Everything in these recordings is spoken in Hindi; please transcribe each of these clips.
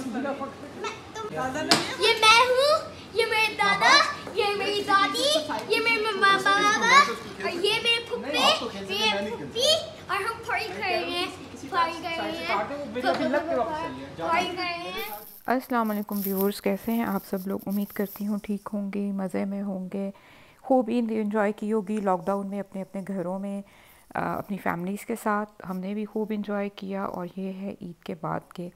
ये मैं हूँ ये मेरे दादा ये मेरी दादी ये मेरे मामा बाबा और ये मेरे पुप्पे ये पुप्पी और हम पढ़ी कर रहे हैं अस्सलाम वालेकुम व्यूअर्स कैसे हैं आप सब लोग उम्मीद करती हूँ ठीक होंगे मज़े में होंगे खूब ईद इन्जॉय की होगी लॉकडाउन में अपने अपने घरों में अपनी फैमिलीज़ के साथ हमने भी खूब इन्जॉय किया और ये है ईद के बाद के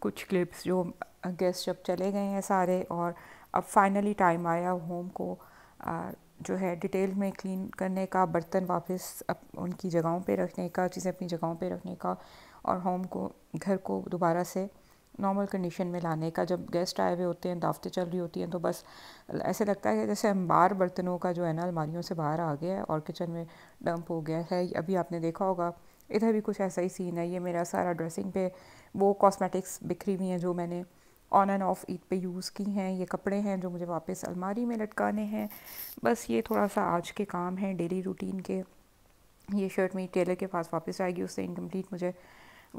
कुछ क्लिप्स जो गेस्ट जब चले गए हैं सारे और अब फाइनली टाइम आया होम को जो है डिटेल में क्लीन करने का बर्तन वापस उनकी जगहों पे रखने का चीज़ें अपनी जगहों पे रखने का और होम को घर को दोबारा से नॉर्मल कंडीशन में लाने का जब गेस्ट आए हुए होते हैं दावतें चल रही होती हैं तो बस ऐसे लगता है जैसे हम बाहर बर्तनों का जो है ना अलमारियों से बाहर आ गया है और किचन में डंप हो गया है अभी आपने देखा होगा इधर भी कुछ ऐसा ही सीन है ये मेरा सारा ड्रेसिंग पे वो कॉस्मेटिक्स बिखरी हुई हैं जो मैंने ऑन एंड ऑफ ईद पे यूज़ की हैं ये कपड़े हैं जो मुझे वापस अलमारी में लटकाने हैं बस ये थोड़ा सा आज के काम हैं डेली रूटीन के ये शर्ट मेरी टेलर के पास वापस आएगी उससे इनकम्प्लीट मुझे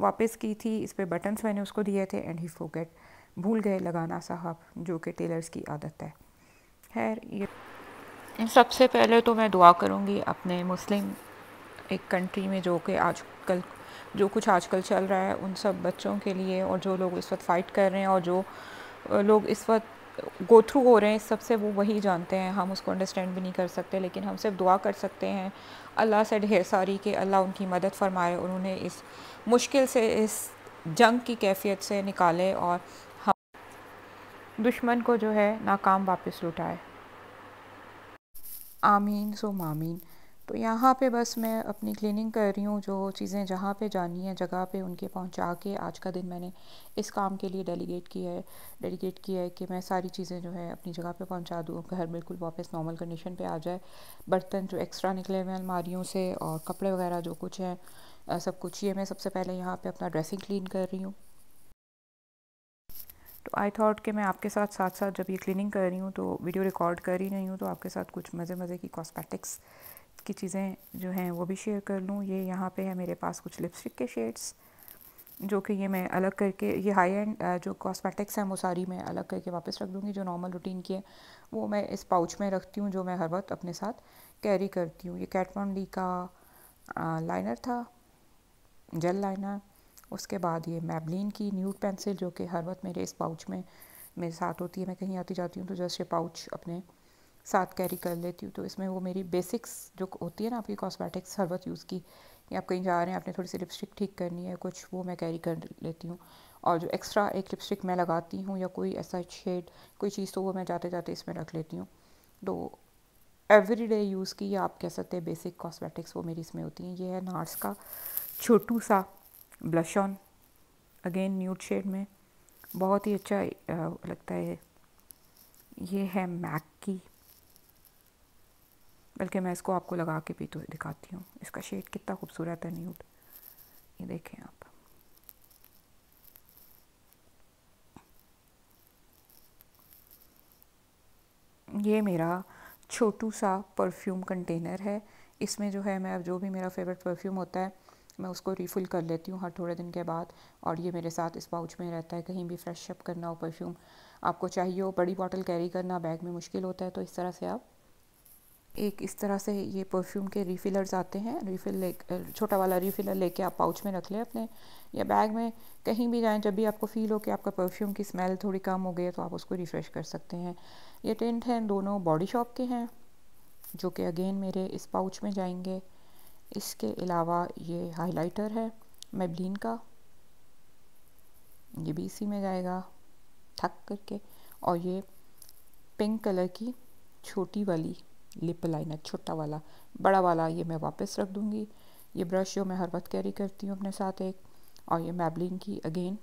वापस की थी इस पर बटन्स मैंने उसको दिए थे एंड ही फोकेट भूल गए लगाना साहब जो कि टेलर्स की आदत है खैर ये सबसे पहले तो मैं दुआ करूँगी अपने मुस्लिम एक कंट्री में जो कि आजकल जो कुछ आजकल चल रहा है उन सब बच्चों के लिए और जो लोग इस वक्त फ़ाइट कर रहे हैं और जो लोग इस वक्त गो थ्रू हो रहे हैं इस वो वही जानते हैं हम उसको अंडरस्टैंड भी नहीं कर सकते लेकिन हम सिर्फ दुआ कर सकते हैं अल्लाह से ढेर सारी कि अल्लाह उनकी मदद फरमाए और उन्हें इस मुश्किल से इस जंग की कैफियत से निकाले और हम दुश्मन को जो है नाकाम वापस लुटाए आमीन सो मामीन तो यहाँ पे बस मैं अपनी क्लीनिंग कर रही हूँ जो चीज़ें जहाँ पे जानी है जगह पे उनके पहुँचा के आज का दिन मैंने इस काम के लिए डेलीगेट किया है डेलीगेट किया है कि मैं सारी चीज़ें जो है अपनी जगह पे पहुँचा दूँ घर बिल्कुल वापस नॉर्मल कंडीशन पे आ जाए बर्तन जो एक्स्ट्रा निकले हुए अलमारियों से और कपड़े वगैरह जो कुछ हैं सब कुछ ये मैं सबसे पहले यहाँ पर अपना ड्रेसिंग क्लीन कर रही हूँ तो आई थॉट कि मैं आपके साथ साथ साथ जब ये क्लिनिंग कर रही हूँ तो वीडियो रिकॉर्ड कर ही रही हूँ तो आपके साथ कुछ मज़े मज़े की कॉस्मेटिक्स की चीज़ें जो हैं वो भी शेयर कर लूँ ये यहाँ पे है मेरे पास कुछ लिपस्टिक के शेड्स जो कि ये मैं अलग करके ये हाई एंड जो कॉस्मेटिक्स हैं वो सारी मैं अलग करके वापस रख दूँगी जो नॉर्मल रूटीन की है वो मैं इस पाउच में रखती हूँ जो मैं हर वक्त अपने साथ कैरी करती हूँ ये कैटमॉन डी का आ, लाइनर था जेल लाइनर उसके बाद ये मैबलिन की न्यूट पेंसिल जो कि हर वक्त मेरे इस पाउच में मेरे साथ होती है मैं कहीं आती जाती हूँ तो जस्ट ये पाउच अपने साथ कैरी कर लेती हूँ तो इसमें वो मेरी बेसिक्स जो होती है ना आपकी कॉस्मेटिक्स हर वक्त यूज़ की या आप कहीं जा रहे हैं आपने थोड़ी सी लिपस्टिक ठीक करनी है कुछ वो मैं कैरी कर लेती हूँ और जो एक्स्ट्रा एक लिपस्टिक मैं लगाती हूँ या कोई ऐसा शेड कोई चीज़ तो वो मैं जाते जाते इसमें रख लेती हूँ तो एवरी डे यूज़ की या आप कह सकते हैं बेसिक कॉस्मेटिक्स वो मेरी इसमें होती हैं ये है नार्स का छोटू सा blush on again nude shade में बहुत ही अच्छा लगता है ये है मैक की बल्कि मैं इसको आपको लगा के भी तो दिखाती हूँ इसका शेड कितना खूबसूरत है न्यूट ये देखें आप ये मेरा छोटू सा परफ्यूम कंटेनर है इसमें जो है मैं जो भी मेरा फेवरेट परफ्यूम होता है मैं उसको रिफ़िल कर लेती हूँ हर थोड़े दिन के बाद और ये मेरे साथ इस पाउच में रहता है कहीं भी फ्रेश अप करना हो परफ्यूम आपको चाहिए हो बड़ी बॉटल कैरी करना बैग में मुश्किल होता है तो इस तरह से आप एक इस तरह से ये परफ्यूम के रिफिलर्स आते हैं रीफिल ले छोटा वाला रीफिलर लेके आप पाउच में रख लें अपने या बैग में कहीं भी जाएं जब भी आपको फ़ील हो कि आपका परफ्यूम की स्मेल थोड़ी कम हो गई है तो आप उसको रिफ़्रेश कर सकते हैं ये टेंट हैं दोनों बॉडी शॉप के हैं जो कि अगेन मेरे इस पाउच में जाएंगे इसके अलावा ये हाइलाइटर है मेबलिन का ये भी इसी में जाएगा थक करके और ये पिंक कलर की छोटी वाली लिप लाइनर छोटा वाला बड़ा वाला ये मैं वापस रख दूँगी ये ब्रश जो मैं हर वक्त कैरी करती हूँ अपने साथ एक और ये मैबलिन की अगेन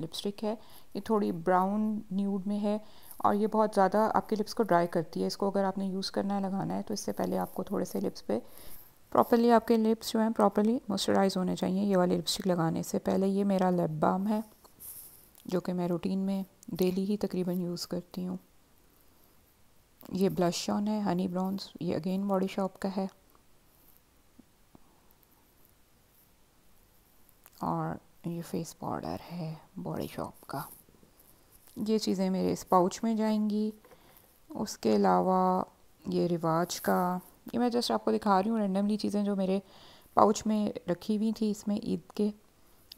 लिपस्टिक है ये थोड़ी ब्राउन न्यूड में है और ये बहुत ज़्यादा आपके लिप्स को ड्राई करती है इसको अगर आपने यूज़ करना है लगाना है तो इससे पहले आपको थोड़े से लिप्स पे प्रॉपरली आपके लिप्स जो हैं प्रॉपरली मॉइस्चराइज होने चाहिए ये वाली लिपस्टिक लगाने से पहले ये मेरा लेप बाम है जो कि मैं रूटीन में डेली ही तकरीबन यूज़ करती हूँ ये ब्लश ऑन है हनी ब्राउन्स ये अगेन बॉडी शॉप का है और ये फेस पाउडर है बॉडी शॉप का ये चीज़ें मेरे इस पाउच में जाएंगी उसके अलावा ये रिवाज का ये मैं जस्ट आपको दिखा रही हूँ रेंडमली चीज़ें जो मेरे पाउच में रखी हुई थी इसमें ईद के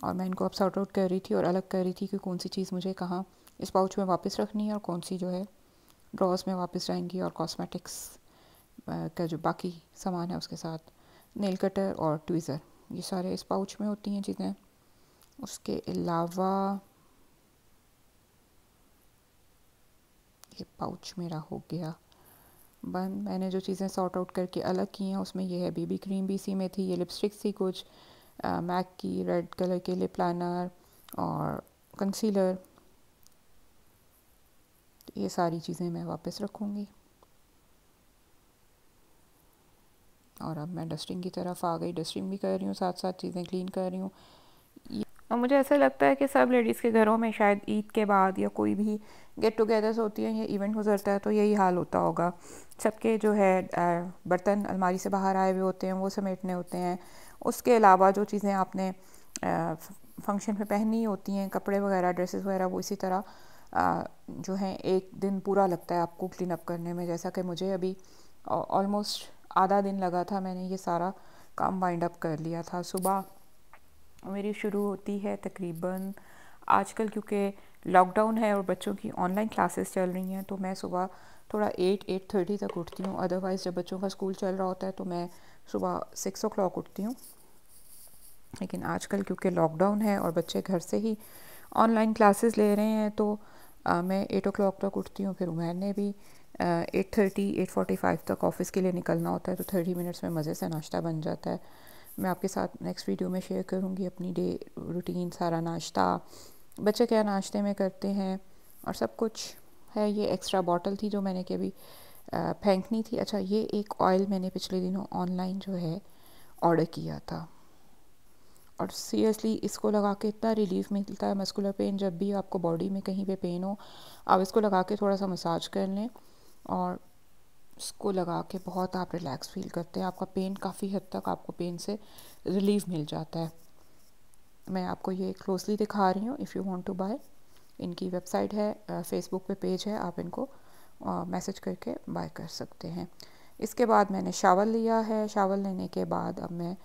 और मैं इनको अब सॉर्ट आउट कर रही थी और अलग कर रही थी कि कौन सी चीज़ मुझे कहाँ इस पाउच में वापस रखनी है और कौन सी जो है ड्रॉज में वापस जाएंगी और कॉस्मेटिक्स का जो बाकी सामान है उसके साथ नेल कटर और ट्वीज़र ये सारे इस पाउच में होती हैं चीज़ें उसके अलावा ये पाउच मेरा हो गया बन मैंने जो चीज़ें सॉर्ट आउट करके अलग की हैं उसमें ये है बेबी क्रीम भी सी में थी ये लिपस्टिक थी कुछ मैक की रेड कलर के लिप लाइनर और कंसीलर ये सारी चीज़ें मैं वापस रखूँगी और अब मैं डस्टिंग की तरफ आ गई डस्टिंग भी कर रही हूँ साथ साथ चीज़ें क्लीन कर रही हूँ और मुझे ऐसा लगता है कि सब लेडीज़ के घरों में शायद ईद के बाद या कोई भी गेट टुगेदर्स होती हैं या इवेंट गुजरता है तो यही हाल होता होगा सबके जो है बर्तन अलमारी से बाहर आए हुए होते हैं वो समेटने होते हैं उसके अलावा जो चीज़ें आपने फंक्शन में पहनी होती हैं कपड़े वगैरह ड्रेसेस वगैरह वो इसी तरह जो है एक दिन पूरा लगता है आपको क्लीन अप करने में जैसा कि मुझे अभी ऑलमोस्ट आधा दिन लगा था मैंने ये सारा काम वाइंड अप कर लिया था सुबह मेरी शुरू होती है तकरीबन आजकल क्योंकि लॉकडाउन है और बच्चों की ऑनलाइन क्लासेस चल रही हैं तो मैं सुबह थोड़ा एट एट थर्टी तक उठती हूँ अदरवाइज़ जब बच्चों का स्कूल चल रहा होता है तो मैं सुबह सिक्स ओ क्लाक उठती हूँ लेकिन आजकल क्योंकि लॉकडाउन है और बच्चे घर से ही ऑनलाइन क्लासेस ले रहे हैं तो मैं एट ओ क्लाक तक उठती हूँ फिर उमैर ने भी eight thirty eight forty five तक ऑफिस के लिए निकलना होता है तो थर्टी मिनट्स में मज़े से नाश्ता बन जाता है मैं आपके साथ नेक्स्ट वीडियो में शेयर करूँगी अपनी डे रूटीन सारा नाश्ता बच्चे क्या नाश्ते में करते हैं और सब कुछ है ये एक्स्ट्रा बॉटल थी जो मैंने कभी फेंकनी थी अच्छा ये एक ऑयल मैंने पिछले दिनों ऑनलाइन जो है ऑर्डर किया था और सीरियसली इसको लगा के इतना रिलीफ मिलता है मस्कुलर पेन जब भी आपको बॉडी में कहीं पे पेन हो आप इसको लगा के थोड़ा सा मसाज कर लें और इसको लगा के बहुत आप रिलैक्स फील करते हैं आपका पेन काफ़ी हद तक आपको पेन से रिलीफ मिल जाता है मैं आपको ये क्लोजली दिखा रही हूँ if you want to buy इनकी वेबसाइट है फेसबुक पे पेज है आप इनको मैसेज करके बाय कर सकते हैं इसके बाद मैंने शावल लिया है शावल लेने के बाद अब मैं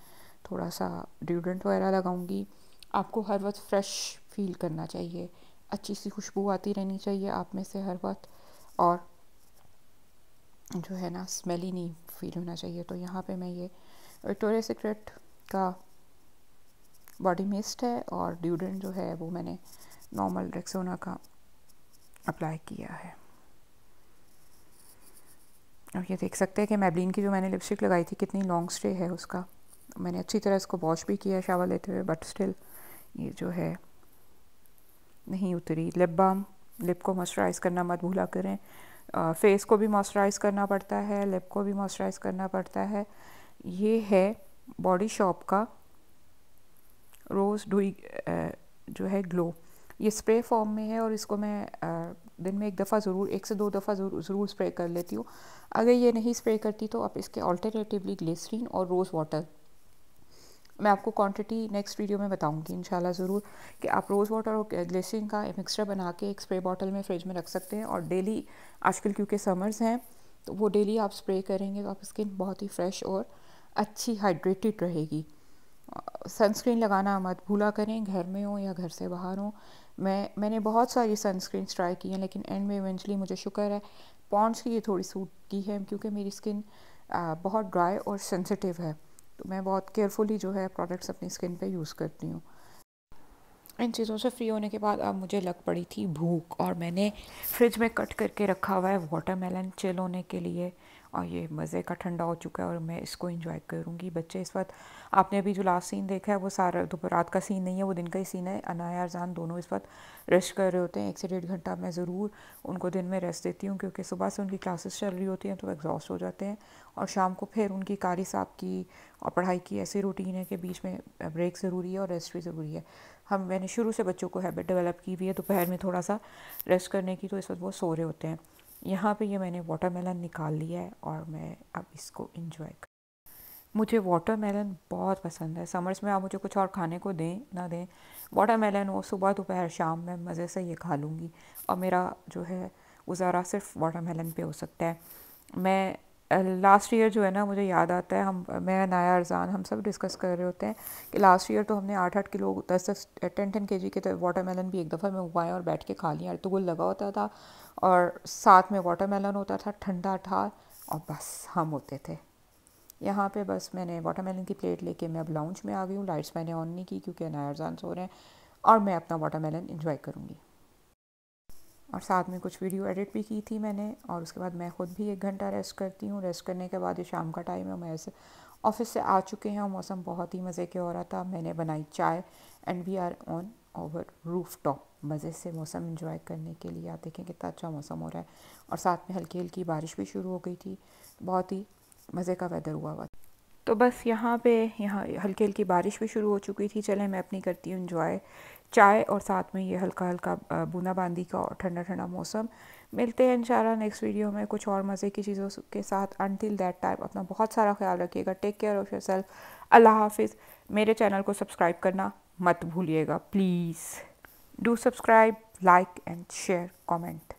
थोड़ा सा ड्यूडेंट वगैरह लगाऊंगी आपको हर वक्त फ्रेश फील करना चाहिए अच्छी सी खुशबू आती रहनी चाहिए आप में से हर वक्त और जो है ना स्मेल ही नहीं फील होना चाहिए तो यहाँ पे मैं ये विक्टोरिया सीक्रेट का बॉडी मिस्ट है और ड्यूडेंट जो है वो मैंने नॉर्मल रेक्सोना का अप्लाई किया है और ये देख सकते हैं कि मैबलिन की जो मैंने लिपस्टिक लगाई थी कितनी लॉन्ग स्टे है उसका मैंने अच्छी तरह इसको वॉश भी किया शावर लेते हुए बट स्टिल ये जो है नहीं उतरी लिप बाम लिप को मॉइस्चराइज़ करना मत भूला करें फेस को भी मॉइस्चराइज़ करना पड़ता है लिप को भी मॉइस्चराइज़ करना पड़ता है ये है बॉडी शॉप का रोज़ डुई जो है ग्लो ये स्प्रे फॉर्म में है और इसको मैं दिन में एक दफ़ा ज़रूर एक से दो दफ़ा ज़रूर ज़रूर स्प्रे कर लेती हूँ अगर ये नहीं स्प्रे करती तो आप इसके ऑल्टरनेटिवली ग्लिसरीन और रोज़ वाटर मैं आपको क्वांटिटी नेक्स्ट वीडियो में बताऊंगी इंशाल्लाह ज़रूर कि आप रोज़ वाटर और ग्लेसिंग का मिक्सचर बना के एक स्प्रे बॉटल में फ्रिज में रख सकते हैं और डेली आजकल क्योंकि समर्स हैं तो वो डेली आप स्प्रे करेंगे तो आपकी स्किन बहुत ही फ्रेश और अच्छी हाइड्रेटेड रहेगी सनस्क्रीन लगाना मत भूला करें घर में हो या घर से बाहर हो मैं मैंने बहुत सारी सनस्क्रीन ट्राई की हैं लेकिन एंड में इवेंचुअली मुझे शुक्र है पॉन्ड्स की ये थोड़ी सूट की है क्योंकि मेरी स्किन बहुत ड्राई और सेंसिटिव है तो मैं बहुत केयरफुली जो है प्रोडक्ट्स अपनी स्किन पे यूज़ करती हूँ इन चीज़ों से फ्री होने के बाद अब मुझे लग पड़ी थी भूख और मैंने फ्रिज में कट करके रखा हुआ है वाटरमेलन चिल होने के लिए और ये मज़े का ठंडा हो चुका है और मैं इसको इन्जॉय करूँगी बच्चे इस वक्त आपने अभी जो लास्ट सीन देखा है वो सारा दोपहर रात का सीन नहीं है वो दिन का ही सीन है अनाया अरजान दोनों इस वक्त रेस्ट कर रहे होते हैं एक से डेढ़ घंटा मैं ज़रूर उनको दिन में रेस्ट देती हूँ क्योंकि सुबह से उनकी क्लासेस चल रही होती हैं तो एग्जॉस्ट हो जाते हैं और शाम को फिर उनकी कारी साहब की और पढ़ाई की ऐसी रूटीन है कि बीच में ब्रेक ज़रूरी है और रेस्ट भी ज़रूरी है हम मैंने शुरू से बच्चों को हैबिट डेवलप की हुई है दोपहर में थोड़ा सा रेस्ट करने की तो इस वक्त वो सो रहे होते हैं यहाँ पे ये मैंने वाटरमेलन निकाल लिया है और मैं अब इसको इंजॉय कर मुझे वाटरमेलन बहुत पसंद है समर्स में आप मुझे कुछ और खाने को दें ना दें वाटरमेलन हो सुबह दोपहर शाम में मज़े से ये खा लूँगी और मेरा जो है गुजारा सिर्फ वाटरमेलन पे हो सकता है मैं लास्ट uh, ईयर जो है ना मुझे याद आता है हम मैं नया अरजान हम सब डिस्कस कर रहे होते हैं कि लास्ट ईयर तो हमने आठ आठ किलो दस दस टेन टेन के जी के तो मेलन भी एक दफ़ा में उगाए और बैठ के खा लिया अरतगुल तो लगा होता था और साथ में वाटर मेलन होता था ठंडा था और बस हम होते थे यहाँ पे बस मैंने वाटर मेलन की प्लेट लेके मैं अब लाउंज में आ गई हूँ लाइट्स मैंने ऑन नहीं की क्योंकि नया अरजान सो रहे हैं और मैं अपना वाटर मेलन इन्जॉय करूँगी और साथ में कुछ वीडियो एडिट भी की थी मैंने और उसके बाद मैं ख़ुद भी एक घंटा रेस्ट करती हूँ रेस्ट करने के बाद ये शाम का टाइम है मैं ऐसे ऑफिस से आ चुके हैं और मौसम बहुत ही मज़े के हो रहा था मैंने बनाई चाय and we are on over rooftop मज़े से मौसम इन्जॉय करने के लिए आप देखें कितना अच्छा मौसम हो रहा है और साथ में हल्की हल्की बारिश भी शुरू हो गई थी बहुत ही मज़े का वेदर हुआ हुआ तो बस यहाँ पे यहाँ हल्की हल्की बारिश भी शुरू हो चुकी थी चले मैं अपनी करती हूँ इन्जॉय चाय और साथ में ये हल्का हल्का बूंदाबांदी का और ठंडा ठंडा मौसम मिलते हैं इंशाल्लाह नेक्स्ट वीडियो में कुछ और मज़े की चीज़ों के साथ अनटिल दैट टाइम अपना बहुत सारा ख्याल रखिएगा take care of yourself अल्लाह हाफिज़ मेरे चैनल को सब्सक्राइब करना मत भूलिएगा please do subscribe like and share comment